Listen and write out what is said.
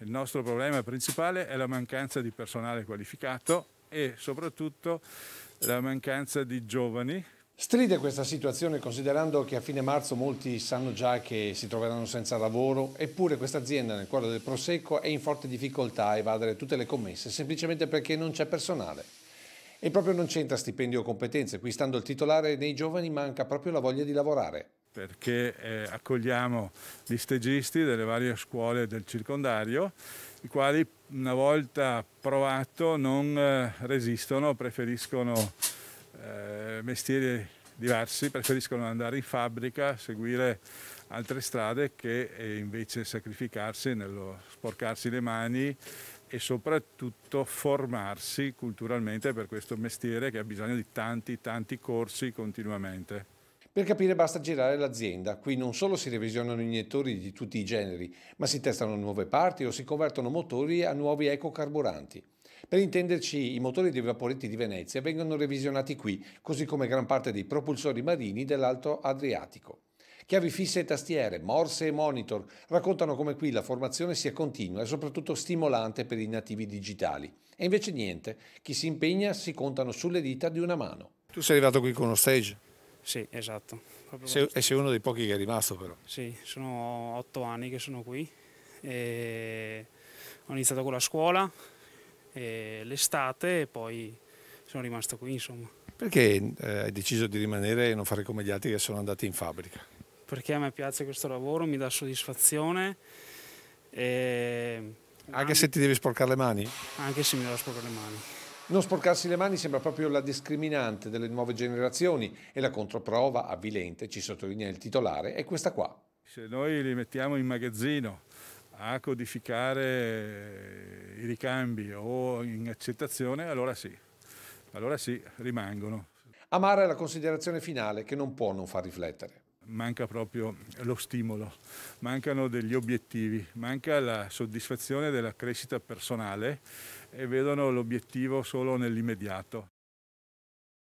Il nostro problema principale è la mancanza di personale qualificato e soprattutto la mancanza di giovani. Stride questa situazione considerando che a fine marzo molti sanno già che si troveranno senza lavoro, eppure questa azienda nel cuore del Prosecco è in forte difficoltà a evadere tutte le commesse semplicemente perché non c'è personale. E proprio non c'entra stipendio o competenze, qui stando il titolare nei giovani manca proprio la voglia di lavorare. Perché eh, accogliamo gli stegisti delle varie scuole del circondario, i quali una volta provato non eh, resistono, preferiscono eh, mestieri diversi, preferiscono andare in fabbrica, seguire altre strade che eh, invece sacrificarsi nello sporcarsi le mani e soprattutto formarsi culturalmente per questo mestiere che ha bisogno di tanti, tanti corsi continuamente. Per capire basta girare l'azienda, qui non solo si revisionano iniettori di tutti i generi, ma si testano nuove parti o si convertono motori a nuovi ecocarburanti. Per intenderci, i motori dei vaporetti di Venezia vengono revisionati qui, così come gran parte dei propulsori marini dell'Alto Adriatico. Chiavi fisse e tastiere, morse e monitor raccontano come qui la formazione sia continua e soprattutto stimolante per i nativi digitali. E invece niente, chi si impegna si contano sulle dita di una mano. Tu sei arrivato qui con uno stage? Sì, esatto. Sei, e sei uno dei pochi che è rimasto però? Sì, sono otto anni che sono qui. E ho iniziato con la scuola, l'estate e poi sono rimasto qui insomma. Perché eh, hai deciso di rimanere e non fare come gli altri che sono andati in fabbrica? perché a me piace questo lavoro, mi dà soddisfazione. E... Anche se ti devi sporcare le mani? Anche se mi devo sporcare le mani. Non sporcarsi le mani sembra proprio la discriminante delle nuove generazioni e la controprova avvilente, ci sottolinea il titolare, è questa qua. Se noi li mettiamo in magazzino a codificare i ricambi o in accettazione, allora sì, allora sì, rimangono. Amara è la considerazione finale che non può non far riflettere manca proprio lo stimolo, mancano degli obiettivi, manca la soddisfazione della crescita personale e vedono l'obiettivo solo nell'immediato.